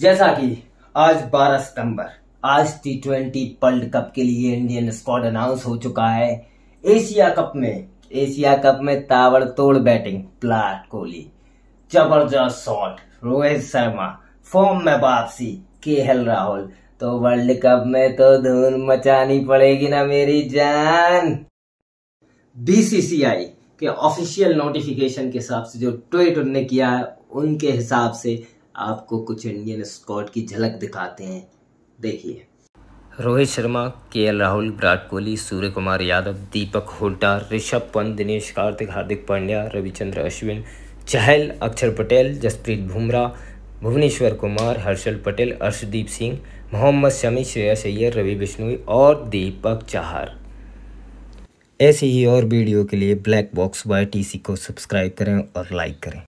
जैसा कि आज 12 सितंबर आज टी ट्वेंटी वर्ल्ड कप के लिए इंडियन स्क्वाड अनाउंस हो चुका है एशिया कप में एशिया कप में ताबड़तोड़ बैटिंग प्लाट कोहली जबरदस्त शॉट रोहित शर्मा फॉर्म में वापसी के एल राहुल तो वर्ल्ड कप में तो धूल मचानी पड़ेगी ना मेरी जान बीसीसीआई के ऑफिशियल नोटिफिकेशन के हिसाब से जो ट्वीट उनने किया है उनके हिसाब से आपको कुछ इंडियन स्कॉट की झलक दिखाते हैं देखिए रोहित शर्मा के एल राहुल विराट कोहली सूर्य कुमार यादव दीपक हुड्डा ऋषभ पंत दिनेश कार्तिक हार्दिक पांड्या रविचंद्र अश्विन चहल अक्षर पटेल जसप्रीत बुमराह भुवनेश्वर कुमार हर्षल पटेल अर्शदीप सिंह मोहम्मद शमी श्रेया सैयर रवि बिश्नोई और दीपक चाहर ऐसे ही और वीडियो के लिए ब्लैक बॉक्स बाय टीसी को सब्सक्राइब करें और लाइक करें